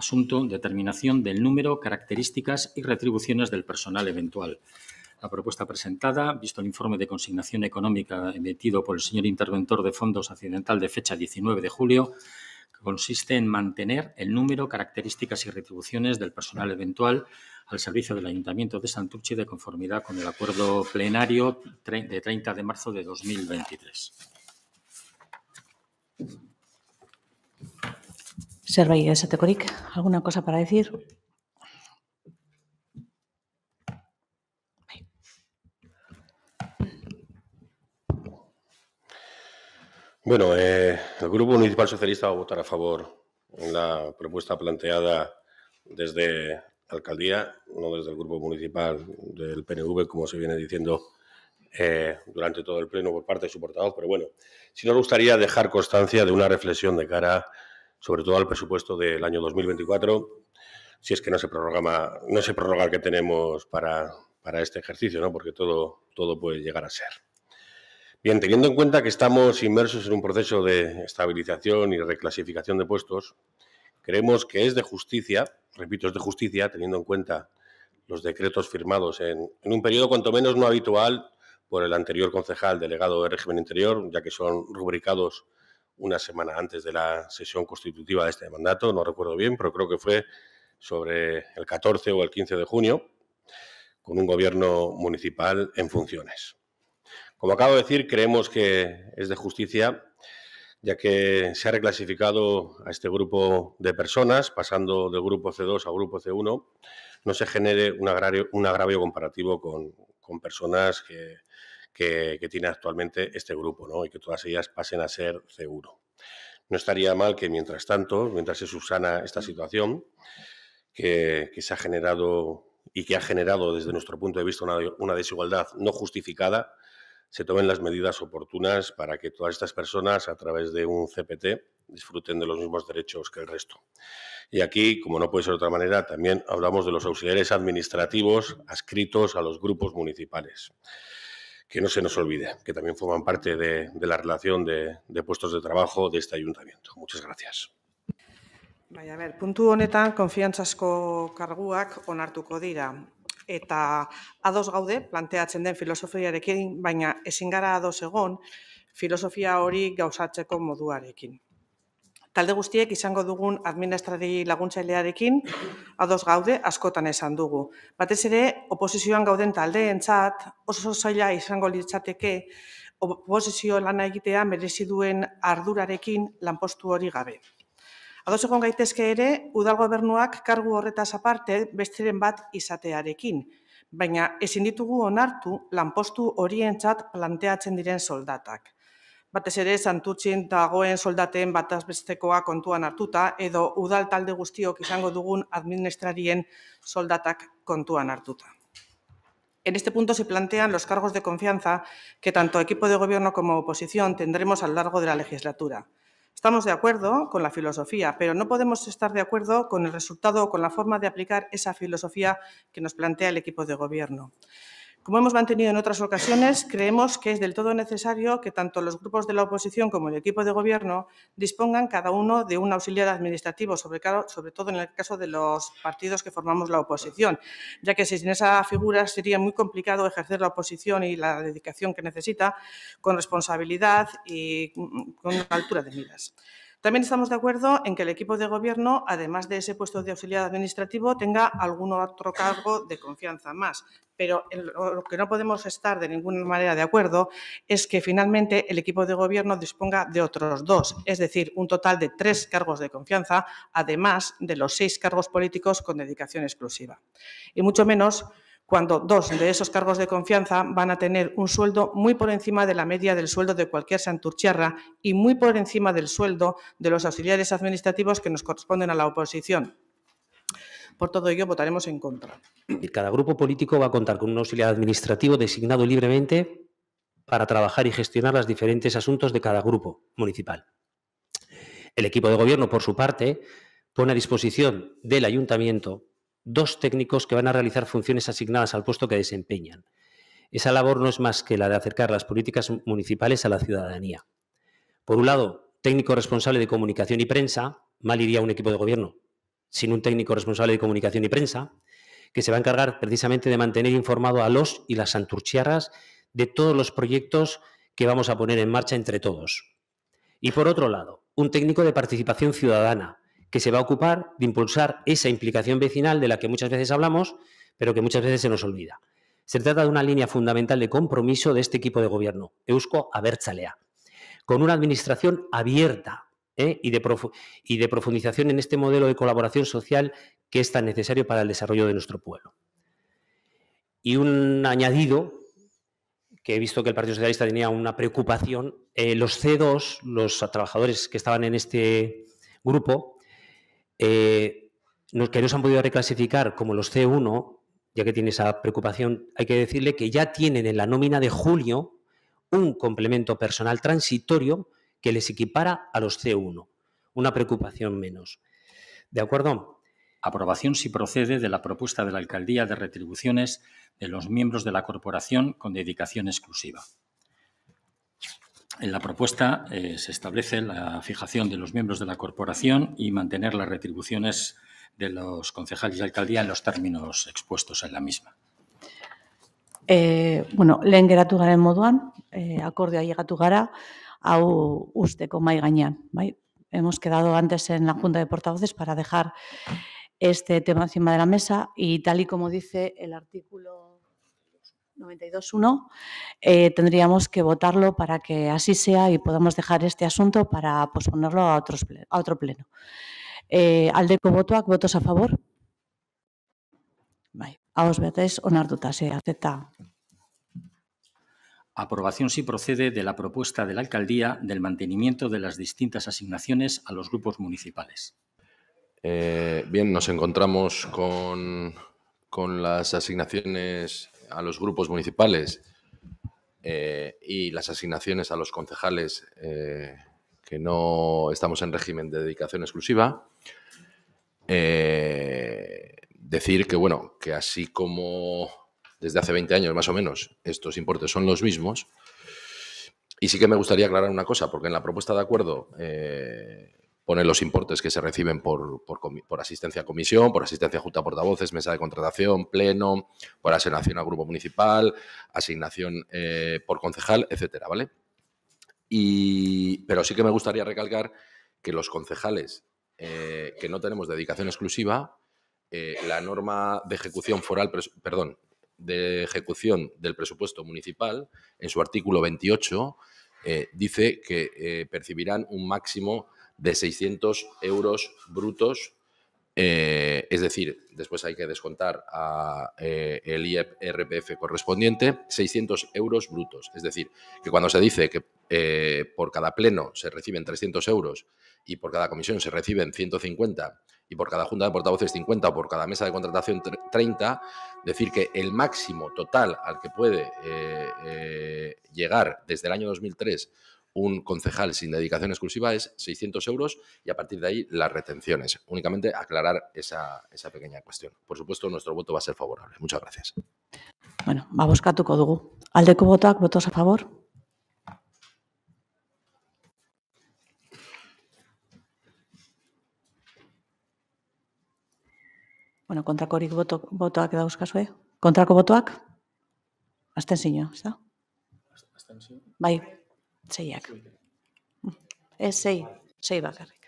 Asunto, determinación del número, características y retribuciones del personal eventual. La propuesta presentada, visto el informe de consignación económica emitido por el señor interventor de fondos accidental de fecha 19 de julio, consiste en mantener el número, características y retribuciones del personal eventual al servicio del Ayuntamiento de Santurce de conformidad con el acuerdo plenario de 30 de marzo de 2023 de alguna cosa para decir? Bueno, eh, el Grupo Municipal Socialista va a votar a favor en la propuesta planteada desde Alcaldía, no desde el Grupo Municipal del PNV, como se viene diciendo eh, durante todo el pleno por parte de su portavoz, pero bueno, si nos gustaría dejar constancia de una reflexión de cara a sobre todo al presupuesto del año 2024, si es que no se prorroga, no se prorroga el que tenemos para, para este ejercicio, ¿no? porque todo, todo puede llegar a ser. Bien, teniendo en cuenta que estamos inmersos en un proceso de estabilización y reclasificación de puestos, creemos que es de justicia, repito, es de justicia, teniendo en cuenta los decretos firmados en, en un periodo cuanto menos no habitual por el anterior concejal delegado de régimen interior, ya que son rubricados una semana antes de la sesión constitutiva de este mandato, no recuerdo bien, pero creo que fue sobre el 14 o el 15 de junio, con un gobierno municipal en funciones. Como acabo de decir, creemos que es de justicia, ya que se ha reclasificado a este grupo de personas, pasando del grupo C2 al grupo C1, no se genere un agravio, un agravio comparativo con personas que que, tiene actualmente este grupo ¿no? y que todas ellas pasen a ser seguro. No estaría mal que mientras tanto, mientras se subsana esta situación que, se ha generado y que ha generado desde nuestro punto de vista una, una desigualdad no justificada, se tomen las medidas oportunas para que todas estas personas, a través de un CPT, disfruten de los mismos derechos que el resto. Y aquí, como no puede ser de otra manera, también hablamos de los auxiliares administrativos adscritos a los grupos municipales. que no se nos olvide, que también forman parte de, de la relación de, de puestos de trabajo de este ayuntamiento. Muchas gracias. Baina, ber, puntu honetan, konfiantzasko karguak onartuko dira. Eta ados gaude, planteatzen den filosofiarekin, baina ezingara ados egon, filosofia hori gauzatzeko moduarekin talde guztiek izango dugun administrari laguntzailearekin ados gaude askotan esan dugu. Batez ere, oposizioan gauden taldeentzat oso zaila izango litzateke oposizio lana egitea merezi duen ardurarekin lanpostu hori gabe. Ados egon gaitezke ere, udal gobernuak kargu horretaz aparte besteren bat izatearekin, baina ezin ditugu onartu lanpostu horientzat planteatzen diren soldatak. soldaten kontuan edo udal dugun administrarien soldatak kontuan En este punto se plantean los cargos de confianza que tanto equipo de gobierno como oposición tendremos a lo largo de la legislatura. Estamos de acuerdo con la filosofía, pero no podemos estar de acuerdo con el resultado o con la forma de aplicar esa filosofía que nos plantea el equipo de gobierno. Como hemos mantenido en otras ocasiones, creemos que es del todo necesario que tanto los grupos de la oposición como el equipo de gobierno dispongan cada uno de un auxiliar administrativo, sobre, todo en el caso de los partidos que formamos la oposición, ya que sin esa figura sería muy complicado ejercer la oposición y la dedicación que necesita con responsabilidad y mm, mm, con altura de miras. También estamos de acuerdo en que el equipo de gobierno, además de ese puesto de auxiliar administrativo, tenga algún otro cargo de confianza más. Pero lo que no podemos estar de ninguna manera de acuerdo es que finalmente el equipo de gobierno disponga de otros dos, es decir, un total de tres cargos de confianza, además de los seis cargos políticos con dedicación exclusiva. Y mucho menos cuando dos de esos cargos de confianza van a tener un sueldo muy por encima de la media del sueldo de cualquier santurcharra y muy por encima del sueldo de los auxiliares administrativos que nos corresponden a la oposición. Por todo ello, votaremos en contra. cada grupo político va a contar con un auxiliar administrativo designado libremente para trabajar y gestionar los diferentes asuntos de cada grupo municipal. El equipo de gobierno, por su parte, pone a disposición del ayuntamiento dos técnicos que van a realizar funciones asignadas al puesto que desempeñan. Esa labor no es más que la de acercar las políticas municipales a la ciudadanía. Por un lado, técnico responsable de comunicación y prensa, mal iría un equipo de gobierno sin un técnico responsable de comunicación y prensa, que se va a encargar precisamente de mantener informado a los y las santurchiarras de todos los proyectos que vamos a poner en marcha entre todos. Y por otro lado, un técnico de participación ciudadana, que se va a ocupar de impulsar esa implicación vecinal de la que muchas veces hablamos, pero que muchas veces se nos olvida. Se trata de una línea fundamental de compromiso de este equipo de gobierno, Eusko Abertzalea, con una administración abierta ¿eh? y, de profundización en este modelo de colaboración social que es tan necesario para el desarrollo de nuestro pueblo. Y un añadido que he visto que el Partido Socialista tenía una preocupación, eh, los C2, los trabajadores que estaban en este grupo, los eh, que no se han podido reclasificar como los C1, ya que tiene esa preocupación, hay que decirle que ya tienen en la nómina de julio un complemento personal transitorio que les equipara a los C1, una preocupación menos. ¿De acuerdo? Aprobación si procede de la propuesta de la Alcaldía de retribuciones de los miembros de la corporación con dedicación exclusiva. En la propuesta eh, se establece la fijación de los miembros de la corporación y mantener las retribuciones de los concejales de alcaldía en los términos expuestos en la misma. Eh, bueno, lehen geratu garen moduan, eh, acorde a llegatu gara, hau usteko mai gainean. Hemos quedado antes en la Junta de Portavoces para dejar este tema encima de la mesa y tal y como dice el artículo 92.1, eh, tendríamos que votarlo para que así sea y podamos dejar este asunto para posponerlo a, otro pleno. Eh, de votos a favor? a Onarduta, se acepta. Aprobación sí procede de la propuesta de la alcaldía del mantenimiento de las distintas asignaciones a los grupos municipales. Eh, bien, nos encontramos con, con las asignaciones a los grupos municipales eh, y las asignaciones a los concejales eh, que no estamos en régimen de dedicación exclusiva. Eh, decir que, bueno, que así como desde hace 20 años más o menos estos importes son los mismos, y sí que me gustaría aclarar una cosa, porque en la propuesta de acuerdo poner los importes que se reciben por, asistencia a comisión, por asistencia a junta portavoces, mesa de contratación, pleno, por asignación a grupo municipal, asignación eh, por concejal, etcétera, ¿vale? pero sí que me gustaría recalcar que los concejales eh, que no tenemos dedicación exclusiva, eh, la norma de ejecución foral, perdón, de ejecución del presupuesto municipal, en su artículo 28, dice que percibirán un máximo de 600 euros brutos. Eh, es decir, después hay que descontar a, eh, el IRPF correspondiente, 600 euros brutos. Es decir, que cuando se dice que eh, por cada pleno se reciben 300 euros y por cada comisión se reciben 150 y por cada junta de portavoces 50 o por cada mesa de contratación 30, decir que el máximo total al que puede llegar desde el año 2003 un concejal sin dedicación exclusiva es 600 euros y a partir de ahí las retenciones. Únicamente aclarar esa esa pequeña cuestión. Por supuesto nuestro voto va a ser favorable. Muchas gracias. Bueno, babeskatuko dugu. Aldeko botak, botoak a favor? Bueno, kontrakorik boto botoak da euskasue. Kontrako botoak? Astensio, za. Astensio. Bai zeiak. Ez zei, zei bakarrik.